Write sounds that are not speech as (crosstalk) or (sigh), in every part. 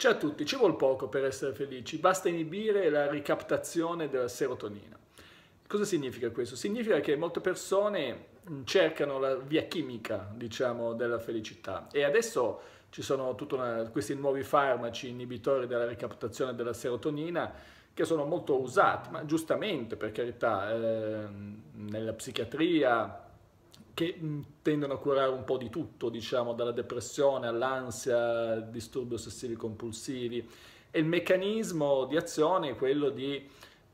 Ciao a tutti, ci vuole poco per essere felici, basta inibire la ricaptazione della serotonina. Cosa significa questo? Significa che molte persone mm, cercano la via chimica, diciamo, della felicità e adesso ci sono tutti questi nuovi farmaci inibitori della ricaptazione della serotonina che sono molto usati, ma giustamente per carità, eh, nella psichiatria, che tendono a curare un po' di tutto, diciamo, dalla depressione all'ansia, disturbi ossessivi compulsivi. E il meccanismo di azione è quello di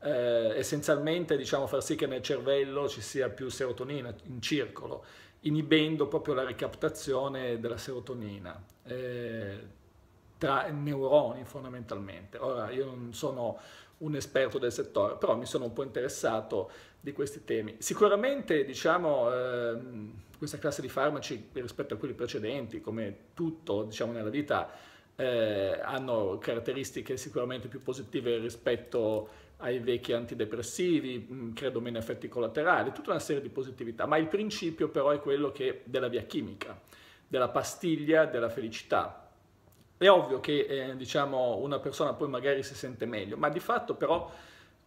eh, essenzialmente diciamo, far sì che nel cervello ci sia più serotonina in circolo, inibendo proprio la ricaptazione della serotonina. Eh, tra neuroni fondamentalmente. Ora io non sono un esperto del settore, però mi sono un po' interessato di questi temi. Sicuramente, diciamo, eh, questa classe di farmaci rispetto a quelli precedenti, come tutto, diciamo, nella vita, eh, hanno caratteristiche sicuramente più positive rispetto ai vecchi antidepressivi, mm, credo meno effetti collaterali, tutta una serie di positività, ma il principio però è quello che della via chimica, della pastiglia della felicità, è ovvio che eh, diciamo, una persona poi magari si sente meglio, ma di fatto però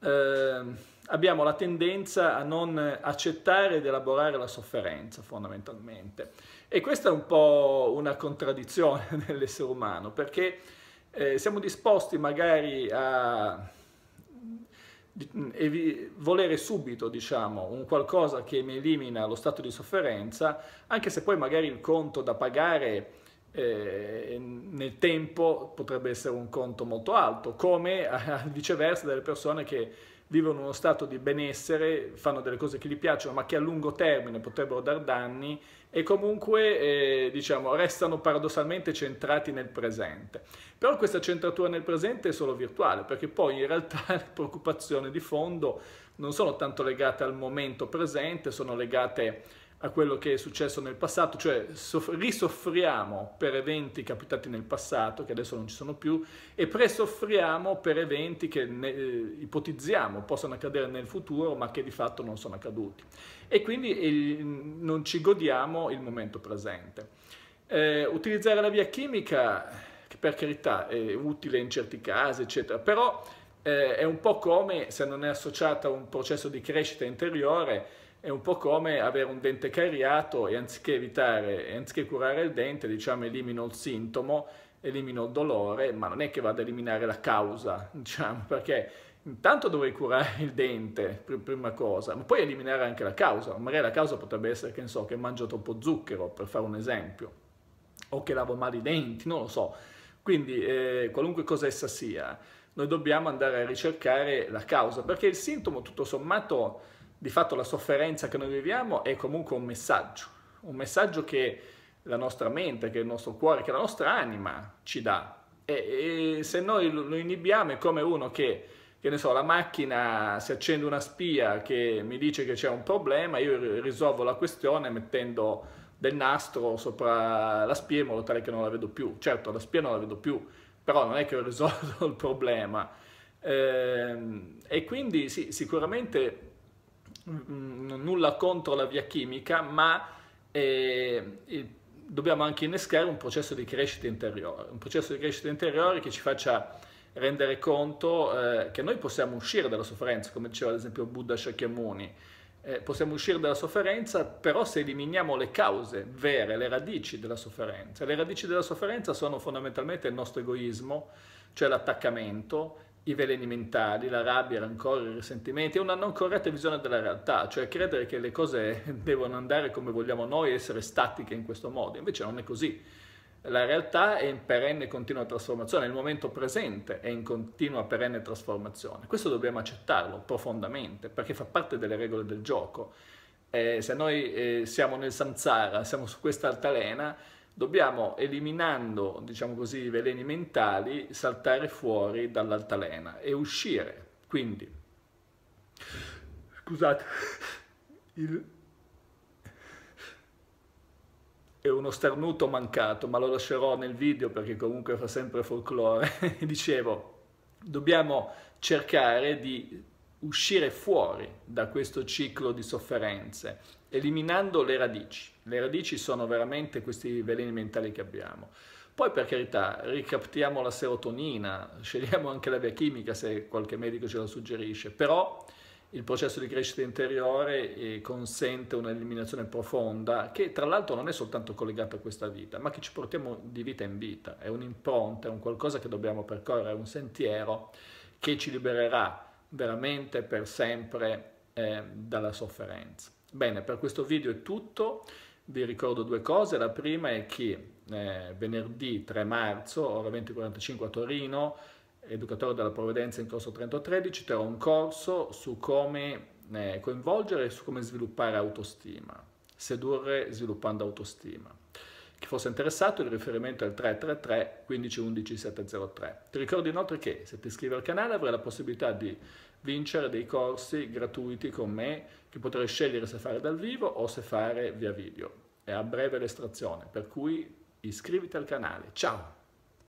eh, abbiamo la tendenza a non accettare ed elaborare la sofferenza fondamentalmente. E questa è un po' una contraddizione nell'essere (laughs) umano, perché eh, siamo disposti magari a mm, volere subito diciamo un qualcosa che mi elimina lo stato di sofferenza anche se poi magari il conto da pagare eh, nel tempo potrebbe essere un conto molto alto, come (laughs) viceversa delle persone che vivono uno stato di benessere, fanno delle cose che gli piacciono ma che a lungo termine potrebbero dar danni e comunque eh, diciamo, restano paradossalmente centrati nel presente. Però questa centratura nel presente è solo virtuale perché poi in realtà (laughs) le preoccupazioni di fondo non sono tanto legate al momento presente, sono legate a quello che è successo nel passato, cioè risoffriamo per eventi capitati nel passato, che adesso non ci sono più, e presoffriamo per eventi che ne, eh, ipotizziamo possano accadere nel futuro, ma che di fatto non sono accaduti. E quindi il, non ci godiamo il momento presente. Eh, utilizzare la via chimica, che per carità è utile in certi casi, eccetera, però eh, è un po' come se non è associata a un processo di crescita interiore, è un po' come avere un dente cariato e anziché evitare, anziché curare il dente, diciamo elimino il sintomo, elimino il dolore, ma non è che vado ad eliminare la causa, (laughs) diciamo, perché intanto dovrei curare il dente, prima cosa, ma poi eliminare anche la causa. Magari la causa potrebbe essere, che ne so, che mangio troppo zucchero, per fare un esempio, o che lavo male i denti, non lo so. Quindi eh, qualunque cosa essa sia, noi dobbiamo andare a ricercare la causa, perché il sintomo tutto sommato di fatto la sofferenza che noi viviamo è comunque un messaggio, un messaggio che la nostra mente, che il nostro cuore, che la nostra anima ci dà. E, e se noi lo inibiamo è come uno che, che ne so, la macchina si accende una spia che mi dice che c'è un problema, io risolvo la questione mettendo del nastro sopra la spia in modo tale che non la vedo più. Certo, la spia non la vedo più, però non è che ho (laughs) risolto il problema. Ehm, e quindi sì, sicuramente nulla contro la via chimica, ma eh, dobbiamo anche innescare un processo di crescita interiore, un processo di crescita interiore che ci faccia rendere conto eh, che noi possiamo uscire dalla sofferenza, come diceva ad esempio Buddha Shakyamuni, eh, possiamo uscire dalla sofferenza, però se eliminiamo le cause vere, le radici della sofferenza. Le radici della sofferenza sono fondamentalmente il nostro egoismo, cioè l'attaccamento, i veleni mentali, la rabbia, il rancore, i risentimenti, è una non corretta visione della realtà, cioè credere che le cose (laughs) devono andare come vogliamo noi, essere statiche in questo modo, invece non è così. La realtà è in perenne e continua trasformazione, il momento presente è in continua perenne trasformazione. Questo dobbiamo accettarlo profondamente perché fa parte delle regole del gioco. Eh, se noi eh, siamo nel samsara, siamo su questa altalena, dobbiamo, eliminando diciamo così, i veleni mentali, saltare fuori dall'altalena e uscire. Quindi, scusate, (laughs) il... è uno starnuto mancato, ma lo lascerò nel video perché comunque fa sempre folklore. (laughs) Dicevo, dobbiamo cercare di uscire fuori da questo ciclo di sofferenze, eliminando le radici. Le radici sono veramente questi veleni mentali che abbiamo. Poi per carità, ricaptiamo la serotonina, scegliamo anche la via chimica se qualche medico ce la suggerisce, però il processo di crescita interiore eh, consente un'eliminazione profonda che tra l'altro non è soltanto collegata a questa vita, ma che ci portiamo di vita in vita, è un'impronta, è un qualcosa che dobbiamo percorrere, è un sentiero che ci libererà veramente per sempre eh, dalla sofferenza. Bene, per questo video è tutto. Vi ricordo due cose. La prima è che eh, venerdì 3 marzo, ore 20.45 a Torino, educatore della provvedenza in corso 3013, terrò un corso su come eh, coinvolgere e su come sviluppare autostima, sedurre sviluppando autostima. Chi fosse interessato il riferimento è il 333 1511 703. Ti ricordo inoltre che se ti iscrivi al canale avrai la possibilità di vincere dei corsi gratuiti con me che potrai scegliere se fare dal vivo o se fare via video. È a breve l'estrazione, per cui iscriviti al canale. Ciao!